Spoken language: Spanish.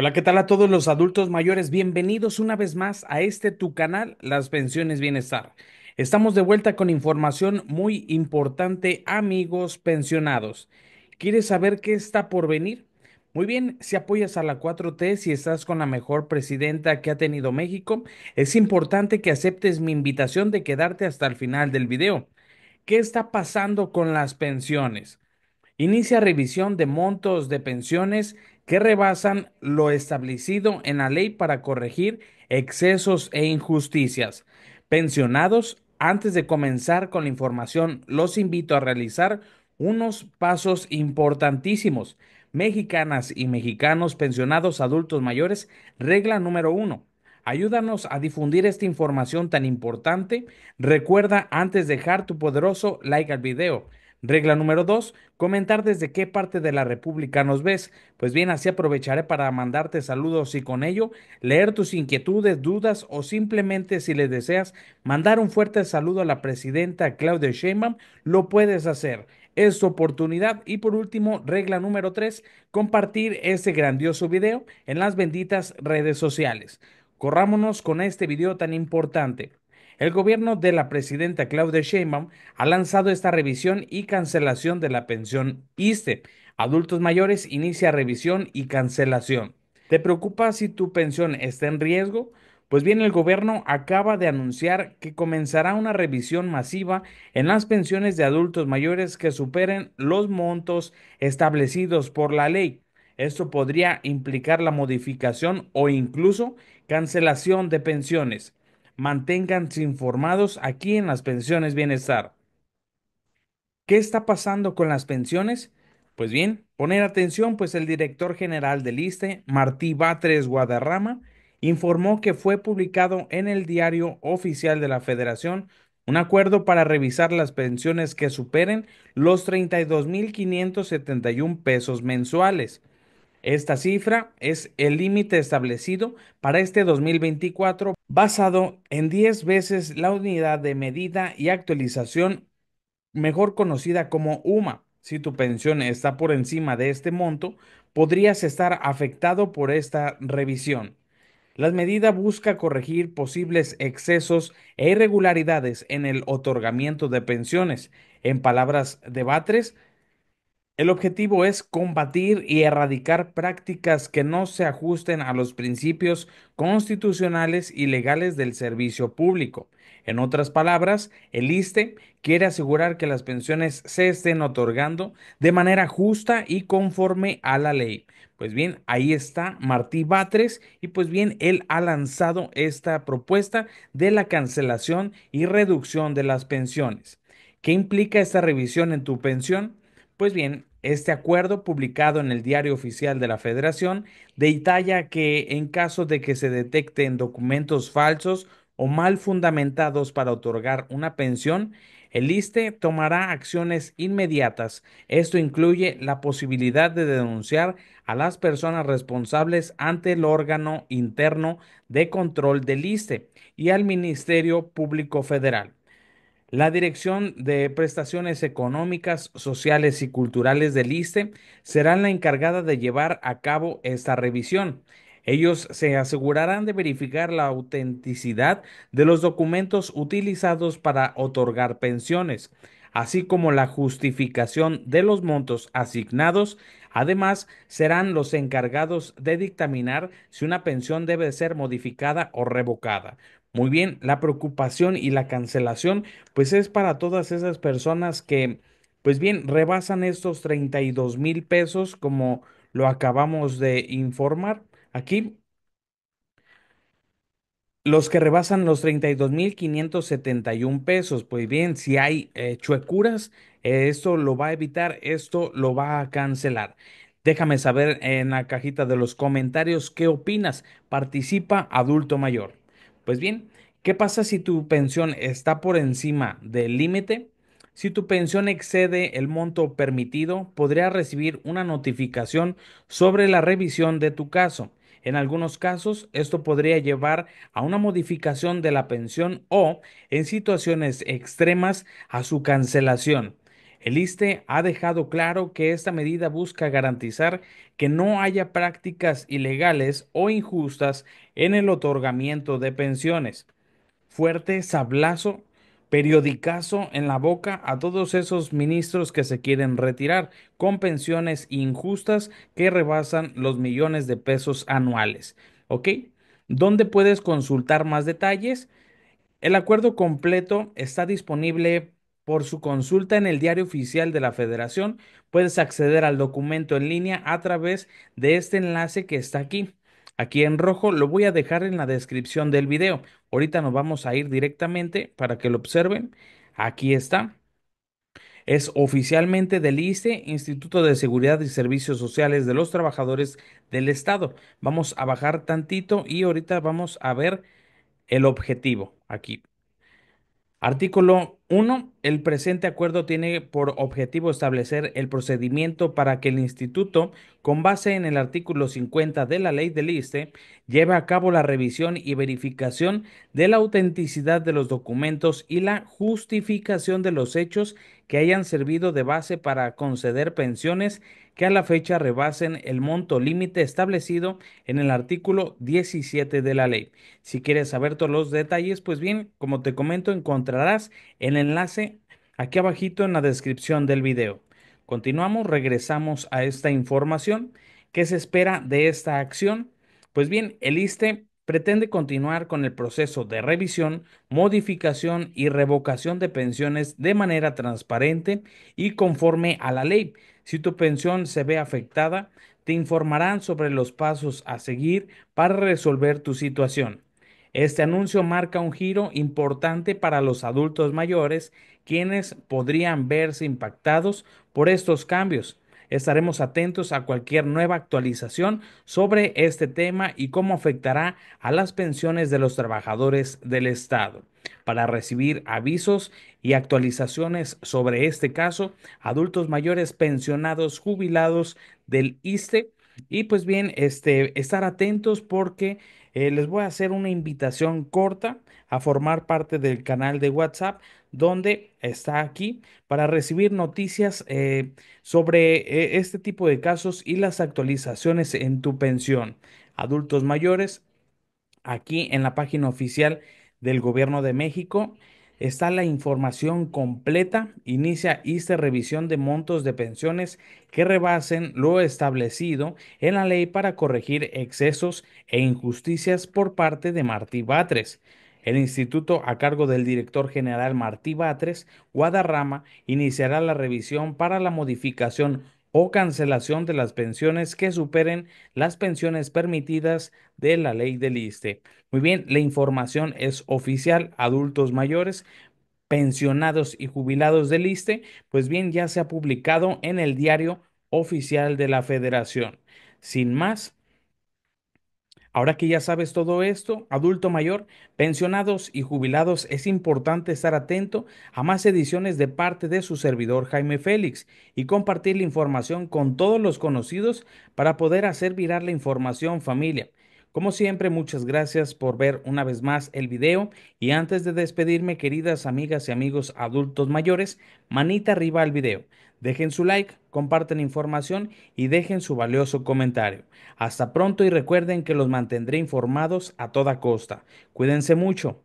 Hola, ¿qué tal a todos los adultos mayores? Bienvenidos una vez más a este tu canal, Las Pensiones Bienestar. Estamos de vuelta con información muy importante, amigos pensionados. ¿Quieres saber qué está por venir? Muy bien, si apoyas a la 4T, si estás con la mejor presidenta que ha tenido México, es importante que aceptes mi invitación de quedarte hasta el final del video. ¿Qué está pasando con las pensiones? Inicia revisión de montos de pensiones que rebasan lo establecido en la ley para corregir excesos e injusticias. Pensionados, antes de comenzar con la información, los invito a realizar unos pasos importantísimos. Mexicanas y mexicanos pensionados adultos mayores, regla número uno. Ayúdanos a difundir esta información tan importante. Recuerda antes de dejar tu poderoso like al video. Regla número 2. Comentar desde qué parte de la República nos ves. Pues bien, así aprovecharé para mandarte saludos y con ello leer tus inquietudes, dudas o simplemente si le deseas mandar un fuerte saludo a la presidenta Claudia Sheinbaum, lo puedes hacer es oportunidad. Y por último, regla número 3, compartir este grandioso video en las benditas redes sociales. Corrámonos con este video tan importante. El gobierno de la presidenta Claudia Sheinbaum ha lanzado esta revisión y cancelación de la pensión ISTE. Adultos mayores inicia revisión y cancelación. ¿Te preocupa si tu pensión está en riesgo? Pues bien, el gobierno acaba de anunciar que comenzará una revisión masiva en las pensiones de adultos mayores que superen los montos establecidos por la ley. Esto podría implicar la modificación o incluso cancelación de pensiones manténganse informados aquí en las pensiones bienestar. ¿Qué está pasando con las pensiones? Pues bien, poner atención, pues el director general del ISTE, Martí Batres Guadarrama, informó que fue publicado en el diario oficial de la Federación un acuerdo para revisar las pensiones que superen los 32.571 pesos mensuales. Esta cifra es el límite establecido para este 2024 basado en 10 veces la unidad de medida y actualización mejor conocida como UMA. Si tu pensión está por encima de este monto, podrías estar afectado por esta revisión. La medida busca corregir posibles excesos e irregularidades en el otorgamiento de pensiones. En palabras de Batres, el objetivo es combatir y erradicar prácticas que no se ajusten a los principios constitucionales y legales del servicio público. En otras palabras, el ISTE quiere asegurar que las pensiones se estén otorgando de manera justa y conforme a la ley. Pues bien, ahí está Martí Batres y pues bien, él ha lanzado esta propuesta de la cancelación y reducción de las pensiones. ¿Qué implica esta revisión en tu pensión? Pues bien, este acuerdo publicado en el Diario Oficial de la Federación detalla que en caso de que se detecten documentos falsos o mal fundamentados para otorgar una pensión, el ISTE tomará acciones inmediatas. Esto incluye la posibilidad de denunciar a las personas responsables ante el órgano interno de control del ISTE y al Ministerio Público Federal. La Dirección de Prestaciones Económicas, Sociales y Culturales del ISTE será la encargada de llevar a cabo esta revisión. Ellos se asegurarán de verificar la autenticidad de los documentos utilizados para otorgar pensiones, así como la justificación de los montos asignados. Además, serán los encargados de dictaminar si una pensión debe ser modificada o revocada, muy bien, la preocupación y la cancelación, pues es para todas esas personas que, pues bien, rebasan estos 32 mil pesos como lo acabamos de informar aquí. Los que rebasan los 32.571 pesos, pues bien, si hay eh, chuecuras, eh, esto lo va a evitar, esto lo va a cancelar. Déjame saber en la cajita de los comentarios qué opinas. Participa adulto mayor. Pues bien, ¿Qué pasa si tu pensión está por encima del límite? Si tu pensión excede el monto permitido, podrías recibir una notificación sobre la revisión de tu caso. En algunos casos, esto podría llevar a una modificación de la pensión o, en situaciones extremas, a su cancelación. El ISTE ha dejado claro que esta medida busca garantizar que no haya prácticas ilegales o injustas en el otorgamiento de pensiones fuerte sablazo, periodicazo en la boca a todos esos ministros que se quieren retirar con pensiones injustas que rebasan los millones de pesos anuales. ¿Ok? ¿Dónde puedes consultar más detalles? El acuerdo completo está disponible por su consulta en el diario oficial de la Federación. Puedes acceder al documento en línea a través de este enlace que está aquí aquí en rojo. Lo voy a dejar en la descripción del video. Ahorita nos vamos a ir directamente para que lo observen. Aquí está. Es oficialmente del ISTE, Instituto de Seguridad y Servicios Sociales de los Trabajadores del Estado. Vamos a bajar tantito y ahorita vamos a ver el objetivo aquí. Artículo uno, el presente acuerdo tiene por objetivo establecer el procedimiento para que el instituto, con base en el artículo 50 de la ley del ISTE, lleve a cabo la revisión y verificación de la autenticidad de los documentos y la justificación de los hechos que hayan servido de base para conceder pensiones que a la fecha rebasen el monto límite establecido en el artículo 17 de la ley. Si quieres saber todos los detalles, pues bien, como te comento, encontrarás en enlace aquí abajito en la descripción del video. Continuamos, regresamos a esta información. ¿Qué se espera de esta acción? Pues bien, el ISTE pretende continuar con el proceso de revisión, modificación y revocación de pensiones de manera transparente y conforme a la ley. Si tu pensión se ve afectada, te informarán sobre los pasos a seguir para resolver tu situación. Este anuncio marca un giro importante para los adultos mayores, quienes podrían verse impactados por estos cambios. Estaremos atentos a cualquier nueva actualización sobre este tema y cómo afectará a las pensiones de los trabajadores del Estado. Para recibir avisos y actualizaciones sobre este caso, adultos mayores pensionados jubilados del ISTE y pues bien, este, estar atentos porque eh, les voy a hacer una invitación corta a formar parte del canal de WhatsApp donde está aquí para recibir noticias eh, sobre eh, este tipo de casos y las actualizaciones en tu pensión. Adultos mayores, aquí en la página oficial del Gobierno de México está la información completa. Inicia ISTE revisión de montos de pensiones que rebasen lo establecido en la ley para corregir excesos e injusticias por parte de Martí Batres. El instituto, a cargo del director general Martí Batres, Guadarrama, iniciará la revisión para la modificación o cancelación de las pensiones que superen las pensiones permitidas de la ley del ISTE. Muy bien, la información es oficial, adultos mayores, pensionados y jubilados del ISTE, pues bien, ya se ha publicado en el diario oficial de la federación. Sin más, Ahora que ya sabes todo esto, adulto mayor, pensionados y jubilados, es importante estar atento a más ediciones de parte de su servidor Jaime Félix y compartir la información con todos los conocidos para poder hacer virar la información familia. Como siempre, muchas gracias por ver una vez más el video y antes de despedirme, queridas amigas y amigos adultos mayores, manita arriba al video. Dejen su like, comparten información y dejen su valioso comentario. Hasta pronto y recuerden que los mantendré informados a toda costa. Cuídense mucho.